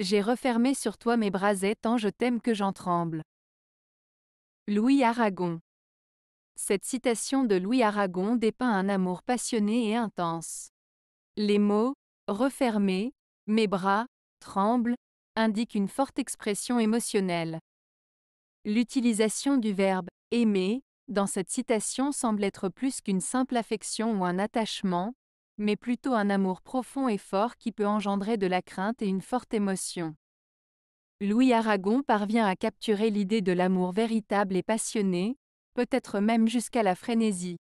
J'ai refermé sur toi mes et tant je t'aime que j'en tremble. Louis Aragon Cette citation de Louis Aragon dépeint un amour passionné et intense. Les mots « refermer »,« mes bras »,« tremble » indiquent une forte expression émotionnelle. L'utilisation du verbe « aimer » dans cette citation semble être plus qu'une simple affection ou un attachement, mais plutôt un amour profond et fort qui peut engendrer de la crainte et une forte émotion. Louis Aragon parvient à capturer l'idée de l'amour véritable et passionné, peut-être même jusqu'à la frénésie.